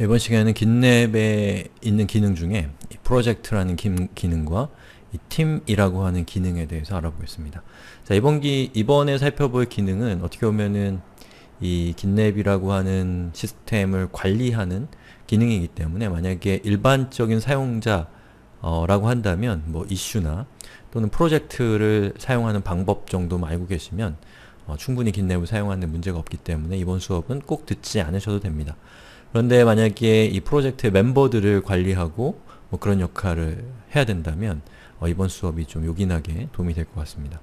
이번 시간에는 긴랩에 있는 기능 중에 프로젝트라는 기, 능과 팀이라고 하는 기능에 대해서 알아보겠습니다. 자, 이번 기, 이번에 살펴볼 기능은 어떻게 보면은 이 긴랩이라고 하는 시스템을 관리하는 기능이기 때문에 만약에 일반적인 사용자 라고 한다면 뭐 이슈나 또는 프로젝트를 사용하는 방법 정도만 알고 계시면 어, 충분히 긴랩을 사용하는 문제가 없기 때문에 이번 수업은 꼭 듣지 않으셔도 됩니다. 그런데 만약에 이 프로젝트의 멤버들을 관리하고 뭐 그런 역할을 해야 된다면 어, 이번 수업이 좀 요긴하게 도움이 될 것 같습니다.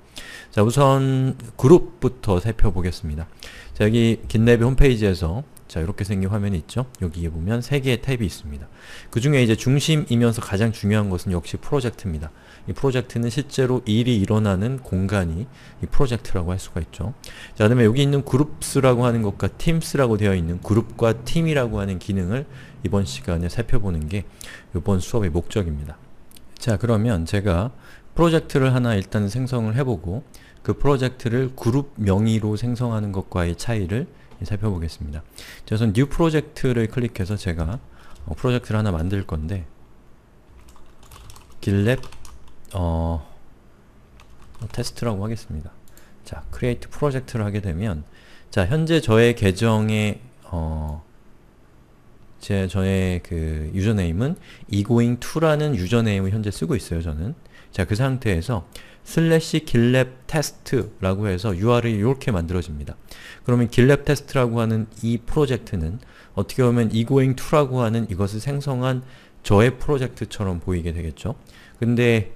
자 우선 그룹부터 살펴보겠습니다. 자 여기 긴랩의 홈페이지에서 자 이렇게 생긴 화면이 있죠? 여기에 보면 3개의 탭이 있습니다. 그 중에 이제 중심이면서 가장 중요한 것은 역시 프로젝트입니다. 이 프로젝트는 실제로 일이 일어나는 공간이 이 프로젝트라고 할 수가 있죠. 자 그다음에 여기 있는 그룹스라고 하는 것과 팀스라고 되어 있는 그룹과 팀이라고 하는 기능을 이번 시간에 살펴보는 게 이번 수업의 목적입니다. 자 그러면 제가 프로젝트를 하나 일단 생성을 해보고 그 프로젝트를 그룹 명의로 생성하는 것과의 차이를 예, 살펴보겠습니다. 자, 우선 new 프로젝트를 클릭해서 제가 어, 프로젝트를 하나 만들 건데 GitLab 어, 테스트라고 하겠습니다. 자, create 프로젝트를 하게 되면 자, 현재 저의 계정에 어, 제 저의 그 유저네임은 egoing2라는 유저네임을 현재 쓰고 있어요, 저는. 자, 그 상태에서 슬래시 길랩 테스트라고 해서 URL이 이렇게 만들어집니다. 그러면 길랩 테스트라고 하는 이 프로젝트는 어떻게 보면 egoing2라고 하는 이것을 생성한 저의 프로젝트처럼 보이게 되겠죠. 근데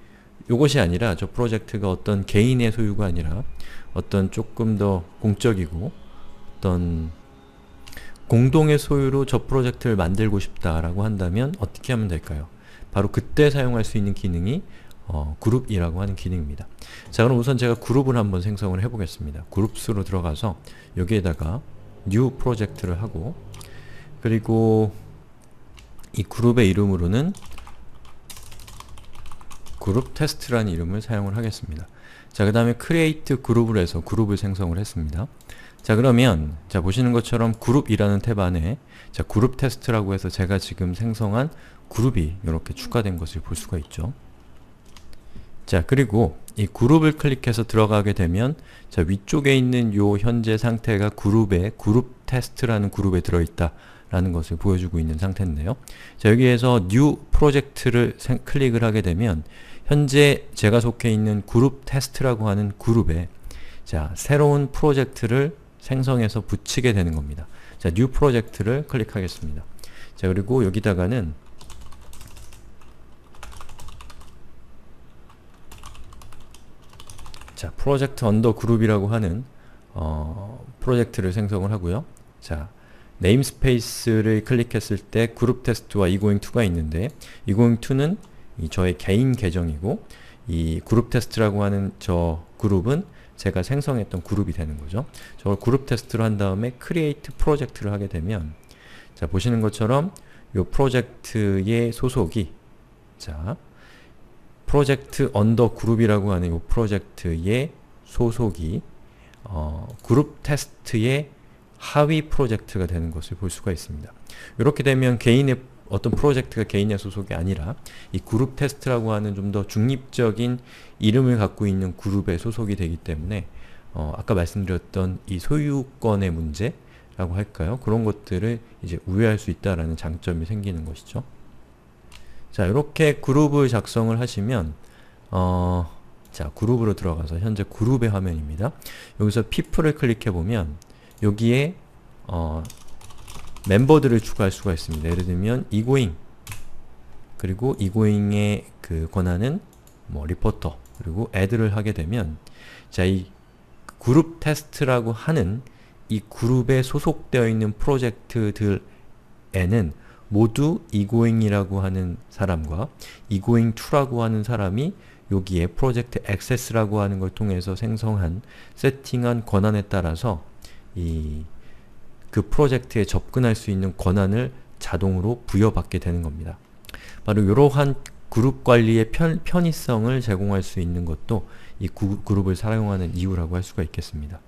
이것이 아니라 저 프로젝트가 어떤 개인의 소유가 아니라 어떤 조금 더 공적이고 어떤 공동의 소유로 저 프로젝트를 만들고 싶다라고 한다면 어떻게 하면 될까요? 바로 그때 사용할 수 있는 기능이 어, 그룹이라고 하는 기능입니다. 자 그럼 우선 제가 그룹을 한번 생성을 해보겠습니다. 그룹수로 들어가서 여기에다가 new 프로젝트를 하고 그리고 이 그룹의 이름으로는 그룹 테스트라는 이름을 사용을 하겠습니다. 자, 그 다음에 create 그룹을 해서 그룹을 생성을 했습니다. 자, 그러면 자, 보시는 것처럼 그룹이라는 탭 안에 자, 그룹 테스트라고 해서 제가 지금 생성한 그룹이 이렇게 추가된 것을 볼 수가 있죠. 자, 그리고 이 그룹을 클릭해서 들어가게 되면 자, 위쪽에 있는 요 현재 상태가 그룹에 그룹 테스트라는 그룹에 들어있다 라는 것을 보여주고 있는 상태인데요. 자, 여기에서 new 프로젝트를 클릭을 하게 되면 현재 제가 속해 있는 그룹 테스트라고 하는 그룹에 자, 새로운 프로젝트를 생성해서 붙이게 되는 겁니다. 자, new 프로젝트를 클릭하겠습니다. 자, 그리고 여기다가는 자, 프로젝트 언더 그룹이라고 하는 어, 프로젝트를 생성을 하고요. 자, 네임스페이스를 클릭했을 때 그룹 테스트와 이고잉2가 있는데 이고잉2는 저의 개인 계정이고 이 그룹 테스트라고 하는 저 그룹은 제가 생성했던 그룹이 되는 거죠. 저걸 그룹 테스트로 한 다음에 크리에이트 프로젝트를 하게 되면 자 보시는 것처럼 이 프로젝트의 소속이 자 프로젝트 언더 그룹이라고 하는 이 프로젝트의 소속이 어, 그룹 테스트의 하위 프로젝트가 되는 것을 볼 수가 있습니다. 이렇게 되면 개인의 어떤 프로젝트가 개인의 소속이 아니라 이 그룹 테스트라고 하는 좀 더 중립적인 이름을 갖고 있는 그룹에 소속이 되기 때문에 어, 아까 말씀드렸던 이 소유권의 문제라고 할까요? 그런 것들을 이제 우회할 수 있다라는 장점이 생기는 것이죠. 자, 이렇게 그룹을 작성을 하시면 어, 자, 그룹으로 들어가서 현재 그룹의 화면입니다. 여기서 people을 클릭해보면 여기에 어, 멤버들을 추가할 수가 있습니다. 예를 들면 이고잉 그리고 이고잉의 그 권한은 뭐 리포터 그리고 애드를 하게 되면 자, 이 그룹 테스트라고 하는 이 그룹에 소속되어 있는 프로젝트들에는 모두 이고잉이라고 하는 사람과 이고잉2라고 하는 사람이 여기에 프로젝트 액세스라고 하는 걸 통해서 생성한 세팅한 권한에 따라서 이 그 프로젝트에 접근할 수 있는 권한을 자동으로 부여받게 되는 겁니다. 바로 이러한 그룹 관리의 편, 편의성을 제공할 수 있는 것도 이 구, 그룹을 사용하는 이유라고 할 수가 있겠습니다.